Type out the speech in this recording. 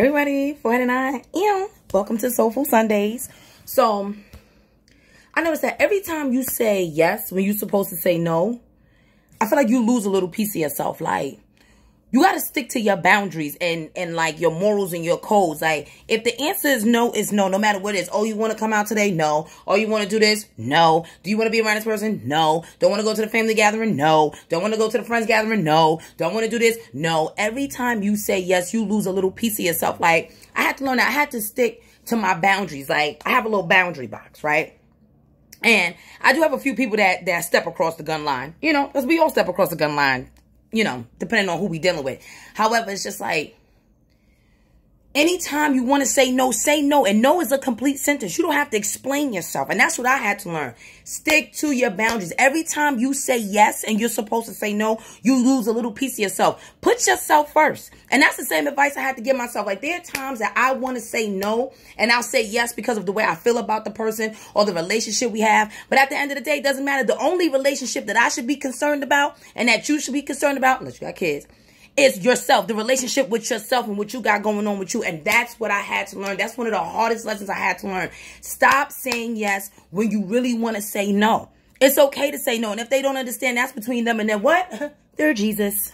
everybody 49 am welcome to soulful sundays so i noticed that every time you say yes when you're supposed to say no i feel like you lose a little piece of yourself like you got to stick to your boundaries and and like your morals and your codes like if the answer is no is no no matter what it is oh you want to come out today no oh you want to do this no do you want to be around this person no don't want to go to the family gathering no don't want to go to the friends gathering no don't want to do this no every time you say yes you lose a little piece of yourself like i had to learn that i had to stick to my boundaries like i have a little boundary box right and I do have a few people that that step across the gun line, you know, because we all step across the gun line you know, depending on who we dealing with. However, it's just like Anytime you want to say no, say no. And no is a complete sentence. You don't have to explain yourself. And that's what I had to learn. Stick to your boundaries. Every time you say yes and you're supposed to say no, you lose a little piece of yourself. Put yourself first. And that's the same advice I had to give myself. Like there are times that I want to say no and I'll say yes because of the way I feel about the person or the relationship we have. But at the end of the day, it doesn't matter. The only relationship that I should be concerned about and that you should be concerned about, unless you got kids, is yourself, the relationship with yourself and what you got going on with you. And that's what I had to learn. That's one of the hardest lessons I had to learn. Stop saying yes when you really want to say no. It's okay to say no. And if they don't understand, that's between them and then what? They're Jesus.